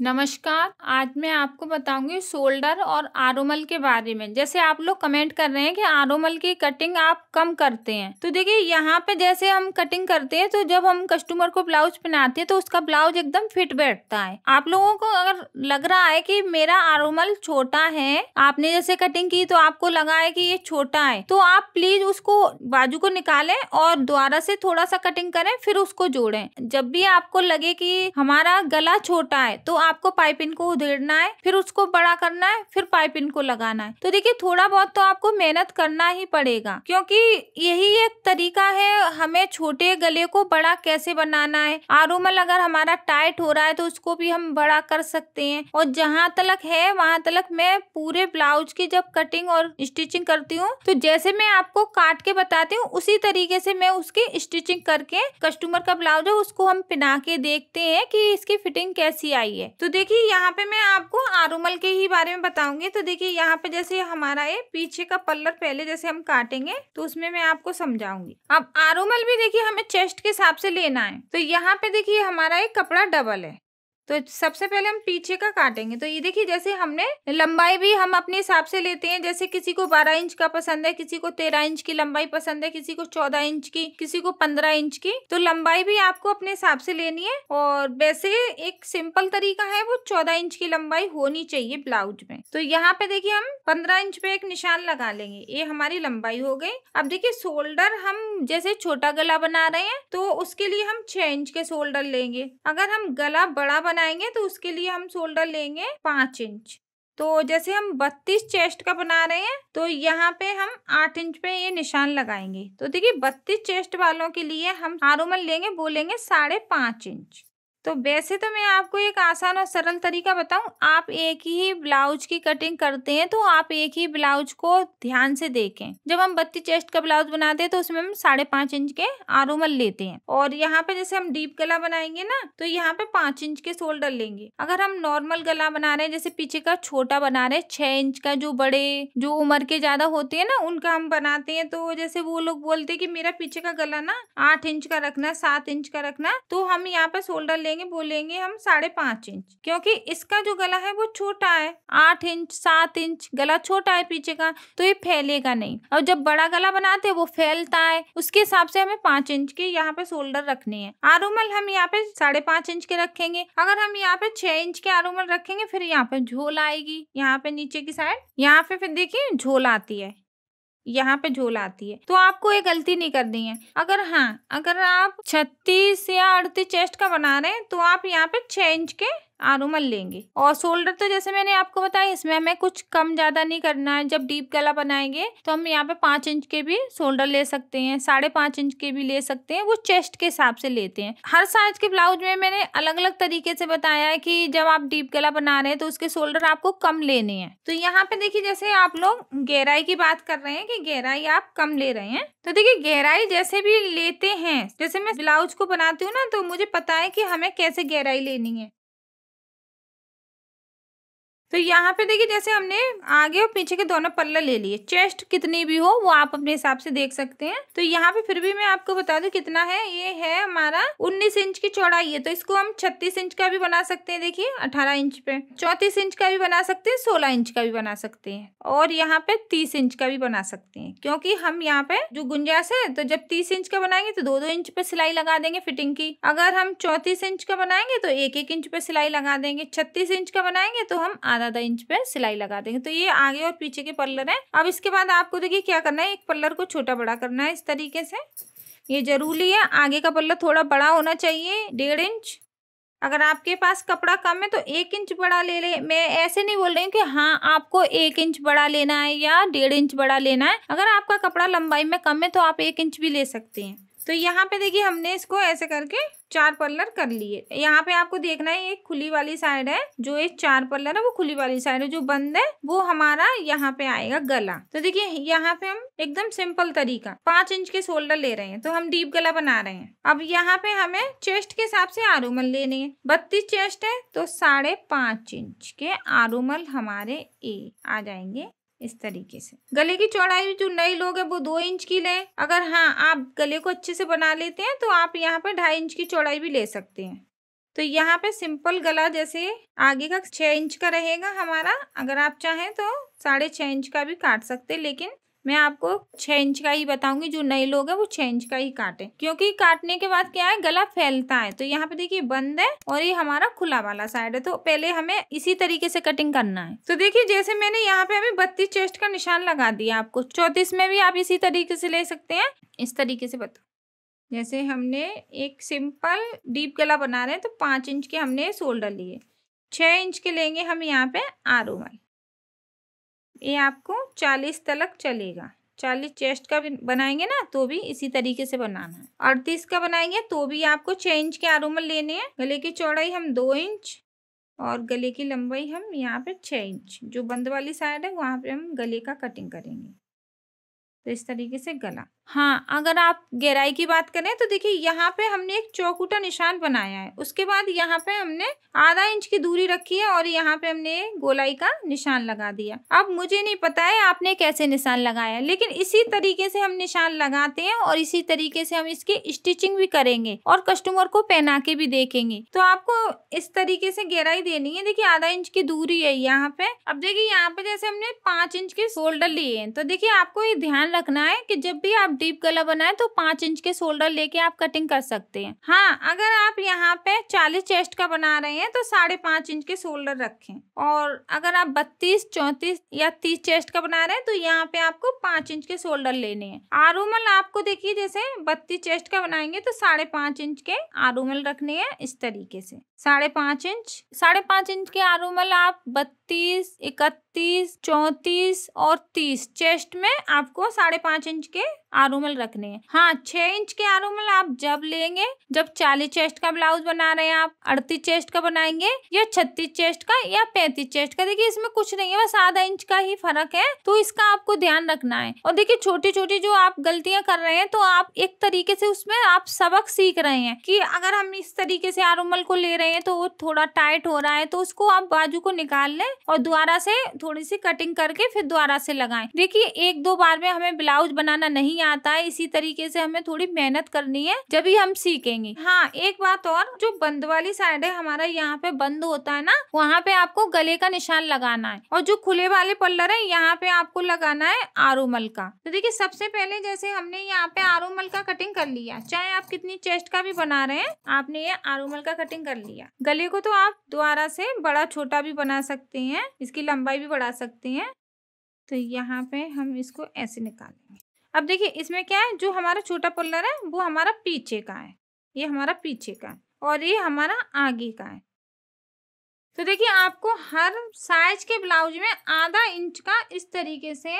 नमस्कार आज मैं आपको बताऊंगी शोल्डर और आरोमल के बारे में जैसे आप लोग कमेंट कर रहे हैं कि आरोमल की कटिंग आप कम करते हैं तो देखिए यहाँ पे जैसे हम कटिंग करते हैं तो जब हम कस्टमर को ब्लाउज पहनाते हैं तो उसका ब्लाउज एकदम फिट बैठता है आप लोगों को अगर लग रहा है कि मेरा आरोमल छोटा है आपने जैसे कटिंग की तो आपको लगा है कि ये छोटा है तो आप प्लीज उसको बाजू को निकाले और दोबारा से थोड़ा सा कटिंग करें फिर उसको जोड़े जब भी आपको लगे की हमारा गला छोटा है तो आपको पाइपिन को उधेड़ना है फिर उसको बड़ा करना है फिर पाइपिन को लगाना है तो देखिए थोड़ा बहुत तो आपको मेहनत करना ही पड़ेगा क्योंकि यही एक तरीका है हमें छोटे गले को बड़ा कैसे बनाना है आरोमल अगर हमारा टाइट हो रहा है तो उसको भी हम बड़ा कर सकते हैं और जहाँ तलक है वहाँ तलक मैं पूरे ब्लाउज की जब कटिंग और स्टिचिंग करती हूँ तो जैसे मैं आपको काट के बताती हूँ उसी तरीके से मैं उसकी स्टिचिंग करके कस्टमर का ब्लाउज है उसको हम पिना के देखते हैं कि इसकी फिटिंग कैसी आई है तो देखिए यहाँ पे मैं आपको आरूमल के ही बारे में बताऊंगी तो देखिए यहाँ पे जैसे हमारा ये पीछे का पल्लर पहले जैसे हम काटेंगे तो उसमें मैं आपको समझाऊंगी अब आरूमल भी देखिए हमें चेस्ट के हिसाब से लेना है तो यहाँ पे देखिए हमारा एक कपड़ा डबल है तो सबसे पहले हम पीछे का काटेंगे तो ये देखिए जैसे हमने लंबाई भी हम अपने हिसाब से लेते हैं जैसे किसी को बारह इंच का पसंद है किसी को तेरह इंच की लंबाई पसंद है किसी को चौदह इंच की किसी को पंद्रह इंच की तो लंबाई भी आपको अपने हिसाब से लेनी है और वैसे एक सिंपल तरीका है वो चौदह इंच की लंबाई होनी चाहिए ब्लाउज में तो यहाँ पे देखिये हम पंद्रह इंच पे एक निशान लगा लेंगे ये हमारी लंबाई हो गई अब देखिये शोल्डर हम जैसे छोटा गला बना रहे हैं तो उसके लिए हम छह इंच के शोल्डर लेंगे अगर हम गला बड़ा बना बनाएंगे तो उसके लिए हम शोल्डर लेंगे पाँच इंच तो जैसे हम बत्तीस चेस्ट का बना रहे हैं तो यहाँ पे हम आठ इंच पे ये निशान लगाएंगे तो देखिए बत्तीस चेस्ट वालों के लिए हम आरोमल लेंगे बोलेंगे साढ़े पाँच इंच तो वैसे तो मैं आपको एक आसान और सरल तरीका बताऊं आप एक ही ब्लाउज की कटिंग करते हैं तो आप एक ही ब्लाउज को ध्यान से देखें जब हम बत्ती चेस्ट का ब्लाउज बनाते हैं तो उसमें हम साढ़े पांच इंच के आरूमल लेते हैं और यहाँ पे जैसे हम डीप गला बनाएंगे ना तो यहाँ पे पांच इंच के शोल्डर लेंगे अगर हम नॉर्मल गला बना रहे हैं जैसे पीछे का छोटा बना रहे हैं छह इंच का जो बड़े जो उम्र के ज्यादा होते हैं ना उनका हम बनाते हैं तो जैसे वो लोग बोलते हैं कि मेरा पीछे का गला ना आठ इंच का रखना सात इंच का रखना तो हम यहाँ पे शोल्डर लेंगे लेंगे बोलेंगे हम साढ़े पाँच इंच क्योंकि इसका जो गला है वो छोटा है आठ इंच सात इंच गला छोटा है पीछे का तो ये फैलेगा नहीं और जब बड़ा गला बनाते हैं वो फैलता है उसके हिसाब से हमें पाँच इंच के यहाँ पे शोल्डर रखने हैं आरूमल हम यहाँ पे साढ़े पाँच इंच के रखेंगे अगर हम यहाँ पे छह इंच के आरूमल रखेंगे फिर यहाँ पे झोल आएगी यहाँ पे नीचे की साइड यहाँ पे फिर देखिए झोल आती है यहाँ पे झोल आती है तो आपको ये गलती नहीं करनी है अगर हाँ अगर आप छत्तीस या अड़तीस चेस्ट का बना रहे हैं तो आप यहाँ पे छः इंच के आरूमल लेंगे और शोल्डर तो जैसे मैंने आपको बताया इसमें हमें कुछ कम ज़्यादा नहीं करना है जब डीप गला बनाएंगे तो हम यहाँ पे पांच इंच के भी शोल्डर ले सकते हैं साढ़े पाँच इंच के भी ले सकते हैं वो चेस्ट के हिसाब से लेते हैं हर साइज के ब्लाउज में मैंने अलग अलग तरीके से बताया है कि जब आप डीप गला बना रहे हैं तो उसके शोल्डर आपको कम लेने हैं तो यहाँ पे देखिए जैसे आप लोग गहराई की बात कर रहे हैं की गहराई आप कम ले रहे हैं तो देखिये गहराई जैसे भी लेते हैं जैसे मैं ब्लाउज को बनाती हूँ ना तो मुझे पता है की हमें कैसे गहराई लेनी है तो यहाँ पे देखिए जैसे हमने आगे और पीछे के दोनों पल्ला ले लिए चेस्ट कितनी भी हो वो आप अपने हिसाब से देख सकते हैं तो यहाँ पे फिर भी मैं आपको बता दू कितना है ये है हमारा 19 इंच की चौड़ाई है तो इसको हम 36 इंच का भी बना सकते हैं देखिए 18 इंच पे 34 इंच का भी बना सकते हैं सोलह इंच का भी बना सकते हैं और यहाँ पे तीस इंच का भी बना सकते हैं क्योंकि हम यहाँ पे जो गुंजाइश है तो जब तीस इंच का बनाएंगे तो दो दो इंच पे सिलाई लगा देंगे फिटिंग की अगर हम चौतीस इंच का बनाएंगे तो एक एक इंच पे सिलाई लगा देंगे छत्तीस इंच का बनाएंगे तो हम आधा आधा इंच पे सिलाई लगा देंगे तो ये आगे और पीछे के पल्लर है अब इसके बाद आपको देखिए क्या करना है एक पल्लर को छोटा बड़ा करना है इस तरीके से ये जरूरी है आगे का पल्ला थोड़ा बड़ा होना चाहिए डेढ़ इंच अगर आपके पास कपड़ा कम है तो एक इंच बड़ा ले ले मैं ऐसे नहीं बोल रही हूँ कि हाँ आपको एक इंच बड़ा लेना है या डेढ़ इंच बड़ा लेना है अगर आपका कपड़ा लंबाई में कम है तो आप एक इंच भी ले सकते हैं तो यहाँ पे देखिए हमने इसको ऐसे करके चार पल्लर कर लिए यहाँ पे आपको देखना है ये खुली वाली साइड है जो ये चार पल्लर है वो खुली वाली साइड है जो बंद है वो हमारा यहाँ पे आएगा गला तो देखिए यहाँ पे हम एकदम सिंपल तरीका पांच इंच के शोल्डर ले रहे हैं तो हम डीप गला बना रहे हैं अब यहाँ पे हमें चेस्ट के हिसाब से आरूमल लेने हैं बत्तीस चेस्ट है तो साढ़े पांच इंच के आरूमल हमारे ए आ जाएंगे इस तरीके से गले की चौड़ाई जो नए लोग हैं वो दो इंच की लें अगर हाँ आप गले को अच्छे से बना लेते हैं तो आप यहाँ पर ढाई इंच की चौड़ाई भी ले सकते हैं तो यहाँ पे सिंपल गला जैसे आगे का छः इंच का रहेगा हमारा अगर आप चाहें तो साढ़े छः इंच का भी काट सकते लेकिन मैं आपको छः इंच का ही बताऊंगी जो नए लोग हैं वो छः इंच का ही काटे क्योंकि काटने के बाद क्या है गला फैलता है तो यहाँ पे देखिए बंद है और ये हमारा खुला वाला साइड है तो पहले हमें इसी तरीके से कटिंग करना है तो देखिए जैसे मैंने यहाँ पे हमें बत्तीस चेस्ट का निशान लगा दिया आपको चौतीस में भी आप इसी तरीके से ले सकते हैं इस तरीके से बताओ जैसे हमने एक सिंपल डीप गला बना रहे हैं तो पाँच इंच के हमने शोल्डर लिए छः इंच के लेंगे हम यहाँ पे आर ओ वाई ये आपको चालीस तलक चलेगा चालीस चेस्ट का भी बनाएंगे ना तो भी इसी तरीके से बनाना है अड़तीस का बनाएंगे तो भी आपको छः इंच के आरूमल लेने हैं गले की चौड़ाई हम दो इंच और गले की लंबाई हम यहाँ पे छः इंच जो बंद वाली साइड है वहाँ पे हम गले का कटिंग करेंगे तो इस तरीके से गला हाँ अगर आप गहराई की बात करें तो देखिए यहाँ पे हमने एक चौकूटा निशान बनाया है उसके बाद यहाँ पे हमने आधा इंच की दूरी रखी है और यहाँ पे हमने गोलाई का निशान लगा दिया अब मुझे नहीं पता है आपने कैसे निशान लगाया लेकिन इसी तरीके से हम निशान लगाते हैं और इसी तरीके से हम इसकी स्टिचिंग भी करेंगे और कस्टमर को पहना के भी देखेंगे तो आपको इस तरीके से गहराई देनी है देखिए आधा इंच की दूरी है यहाँ पे अब देखिये यहाँ पे जैसे हमने पांच इंच के शोल्डर लिए हैं तो देखिये आपको ये ध्यान रखना है की जब भी आप डीप गला बनाए तो पांच इंच के शोल्डर लेके आप कटिंग कर सकते हैं हाँ अगर आप यहाँ पे चालीस चेस्ट का बना रहे हैं तो साढ़े पांच इंच के शोल्डर रखें और अगर आप बत्तीस चौतीस या तीस चेस्ट का बना रहे हैं तो यहाँ पे आपको पांच इंच के शोल्डर लेने हैं आरूमल आपको देखिए जैसे बत्तीस चेस्ट का बनाएंगे तो साढ़े पांच इंच के आरूमल रखने हैं इस तरीके से साढ़े पांच इंच साढ़े पांच इंच के आरूमल आप बत्तीस बत्तीस इकतीस चौतीस और तीस चेस्ट में आपको साढ़े पांच इंच के आरूमल रखने हैं हाँ छह इंच के आरूमल आप जब लेंगे जब चालीस चेस्ट का ब्लाउज बना रहे हैं आप अड़तीस चेस्ट का बनाएंगे या छत्तीस चेस्ट का या पैंतीस चेस्ट का देखिए इसमें कुछ नहीं है बस आधा इंच का ही फर्क है तो इसका आपको ध्यान रखना है और देखिए छोटी छोटी जो आप गलतियां कर रहे हैं तो आप एक तरीके से उसमें आप सबक सीख रहे हैं कि अगर हम इस तरीके से आरूमल को ले रहे हैं तो वो थोड़ा टाइट हो रहा है तो उसको आप बाजू को निकाल लें और दोबारा से थोड़ी सी कटिंग करके फिर दोबारा से लगाएं देखिए एक दो बार में हमें ब्लाउज बनाना नहीं आता है इसी तरीके से हमें थोड़ी मेहनत करनी है जब ही हम सीखेंगे हाँ एक बात और जो बंद वाली साइड है हमारा यहाँ पे बंद होता है ना वहाँ पे आपको गले का निशान लगाना है और जो खुले वाले पल्लर है यहाँ पे आपको लगाना है आरूमल का तो देखिए सबसे पहले जैसे हमने यहाँ पे आरूमल का कटिंग कर लिया चाहे आप कितनी चेस्ट का भी बना रहे हैं आपने ये आरूमल का कटिंग कर लिया गले को तो आप दोबारा से बड़ा छोटा भी बना सकते हैं हैं इसकी लंबाई भी बढ़ा सकते हैं तो यहाँ पे हम इसको ऐसे निकालेंगे अब देखिए इसमें क्या है जो हमारा छोटा पल्लर है वो हमारा पीछे का है ये हमारा पीछे का है और ये हमारा आगे का है तो देखिए आपको हर साइज के ब्लाउज में आधा इंच का इस तरीके से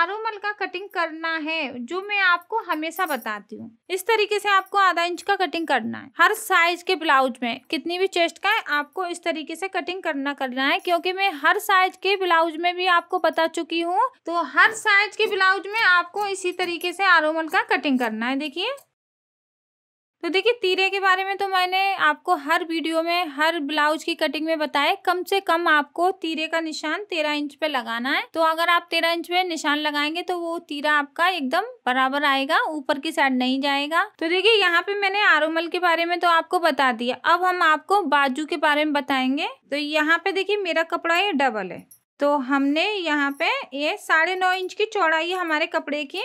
आरोमल का कटिंग करना है जो मैं आपको हमेशा बताती हूँ इस तरीके से आपको आधा इंच का कटिंग करना है हर साइज के ब्लाउज में कितनी भी चेस्ट का है आपको इस तरीके से कटिंग करना करना है क्योंकि मैं हर साइज के ब्लाउज में भी आपको बता चुकी हूँ तो हर साइज के ब्लाउज में आपको इसी तरीके से आरोमल का कटिंग करना है देखिए तो देखिए तीरे के बारे में तो मैंने आपको हर वीडियो में हर ब्लाउज की कटिंग में बताया कम से कम आपको तीरे का निशान तेरह इंच पे लगाना है तो अगर आप तेरह इंच पे निशान लगाएंगे तो वो तीरा आपका एकदम बराबर आएगा ऊपर की साइड नहीं जाएगा तो देखिए यहाँ पे मैंने आरोमल के बारे में तो आपको बता दिया अब हम आपको बाजू के बारे में बताएंगे तो यहाँ पे देखिए मेरा कपड़ा ये डबल है तो हमने यहाँ पे ये साढ़े नौ इंच की चौड़ाई है हमारे कपड़े की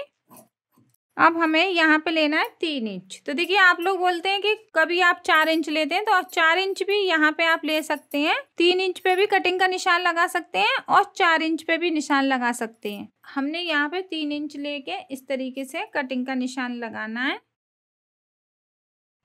अब हमें यहाँ पे लेना है तीन इंच तो देखिए आप लोग बोलते हैं कि कभी आप चार इंच लेते हैं तो चार इंच भी यहाँ पे आप ले सकते हैं तीन इंच पे भी कटिंग का निशान लगा सकते हैं और चार इंच पे भी निशान लगा सकते हैं हमने यहाँ पे तीन इंच लेके इस तरीके से कटिंग का निशान लगाना है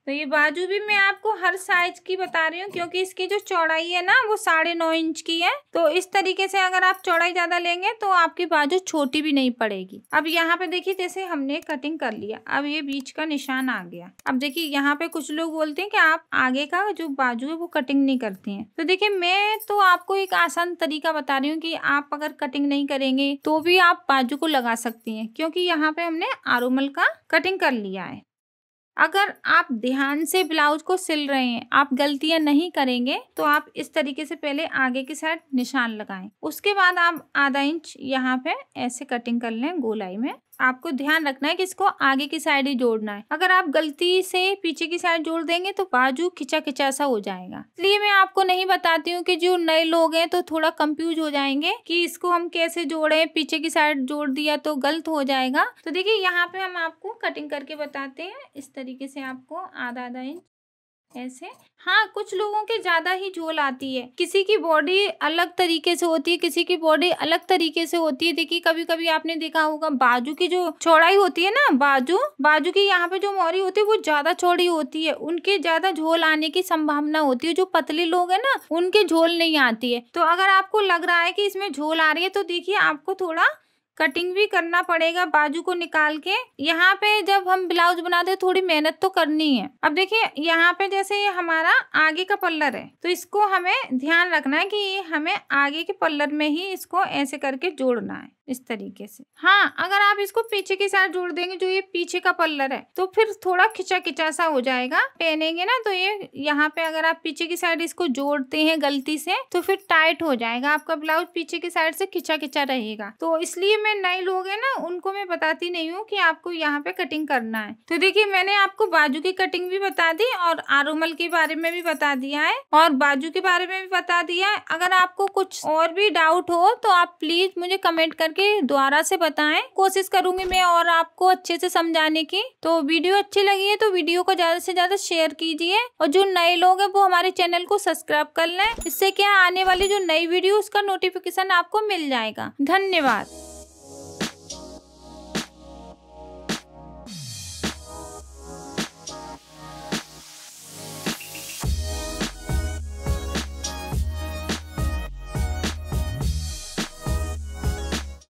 तो ये बाजू भी मैं आपको हर साइज की बता रही हूँ क्योंकि इसकी जो चौड़ाई है ना वो साढ़े नौ इंच की है तो इस तरीके से अगर आप चौड़ाई ज़्यादा लेंगे तो आपकी बाजू छोटी भी नहीं पड़ेगी अब यहाँ पे देखिए जैसे हमने कटिंग कर लिया अब ये बीच का निशान आ गया अब देखिए यहाँ पे कुछ लोग बोलते हैं कि आप आगे का जो बाजू है वो कटिंग नहीं करती है तो देखिये मैं तो आपको एक आसान तरीका बता रही हूँ की आप अगर कटिंग नहीं करेंगे तो भी आप बाजू को लगा सकती है क्योंकि यहाँ पे हमने आरोमल का कटिंग कर लिया है अगर आप ध्यान से ब्लाउज को सिल रहे हैं आप गलतियां नहीं करेंगे तो आप इस तरीके से पहले आगे की साइड निशान लगाएं उसके बाद आप आधा इंच यहाँ पे ऐसे कटिंग कर लें गोलाई में आपको ध्यान रखना है कि इसको आगे की साइड ही जोड़ना है अगर आप गलती से पीछे की साइड जोड़ देंगे तो बाजू खिंचा खिंचा सा हो जाएगा इसलिए मैं आपको नहीं बताती हूँ कि जो नए लोग हैं तो थोड़ा कंफ्यूज हो जाएंगे कि इसको हम कैसे जोड़े पीछे की साइड जोड़ दिया तो गलत हो जाएगा तो देखिए यहाँ पे हम आपको कटिंग करके बताते हैं इस तरीके से आपको आधा आधा इंच ऐसे हाँ कुछ लोगों के ज़्यादा ही झोल आती है किसी की बॉडी अलग तरीके से होती है किसी की बॉडी अलग तरीके से होती है देखिए कभी कभी आपने देखा होगा बाजू की जो चौड़ाई होती है ना बाजू बाजू की यहाँ पे जो मोरी होती है वो ज़्यादा चौड़ी होती है उनके ज़्यादा झोल आने की संभावना होती है जो पतले लोग है ना उनके झोल नहीं आती है तो अगर आपको लग रहा है की इसमें झोल आ रही है तो देखिए आपको थोड़ा कटिंग भी करना पड़ेगा बाजू को निकाल के यहाँ पे जब हम ब्लाउज बनाते हैं थोड़ी मेहनत तो करनी है अब देखिए यहाँ पे जैसे ये हमारा आगे का पल्लर है तो इसको हमें ध्यान रखना है कि हमें आगे के पल्लर में ही इसको ऐसे करके जोड़ना है इस तरीके से हाँ अगर आप इसको पीछे के साथ जोड़ देंगे जो ये पीछे का पल्लर है तो फिर थोड़ा खिंचा खिंचा सा हो जाएगा पहनेंगे ना तो ये यहाँ पे अगर आप पीछे की साइड इसको जोड़ते हैं गलती से तो फिर टाइट हो जाएगा आपका ब्लाउज पीछे की साइड से खिंचा खिंचा रहेगा तो इसलिए मैं नए लोग हैं ना उनको मैं बताती नहीं हूँ कि आपको यहाँ पे कटिंग करना है तो देखिए मैंने आपको बाजू की कटिंग भी बता दी और आरोमल के बारे में भी बता दिया है और बाजू के बारे में भी बता दिया है अगर आपको कुछ और भी डाउट हो तो आप प्लीज मुझे कमेंट करके दोबारा से बताए कोशिश करूंगी मैं और आपको अच्छे से समझाने की तो वीडियो अच्छी लगी है तो वीडियो को ज्यादा से ज्यादा शेयर कीजिए और जो नए लोग है वो हमारे चैनल को सब्सक्राइब कर ले इससे क्या आने वाली जो नई वीडियो उसका नोटिफिकेशन आपको मिल जाएगा धन्यवाद